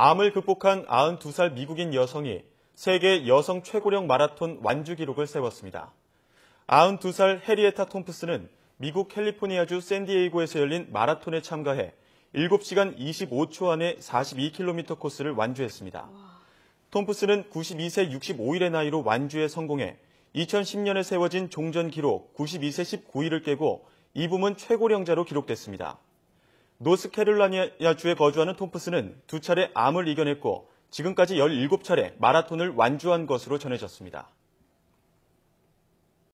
암을 극복한 92살 미국인 여성이 세계 여성 최고령 마라톤 완주 기록을 세웠습니다. 92살 해리에타 톰프스는 미국 캘리포니아주 샌디에이고에서 열린 마라톤에 참가해 7시간 25초 안에 42km 코스를 완주했습니다. 톰프스는 92세 65일의 나이로 완주에 성공해 2010년에 세워진 종전 기록 92세 19일을 깨고 이 부문 최고령자로 기록됐습니다. 노스캐롤라니아주에 거주하는 톰프슨은 두 차례 암을 이겨냈고 지금까지 17차례 마라톤을 완주한 것으로 전해졌습니다.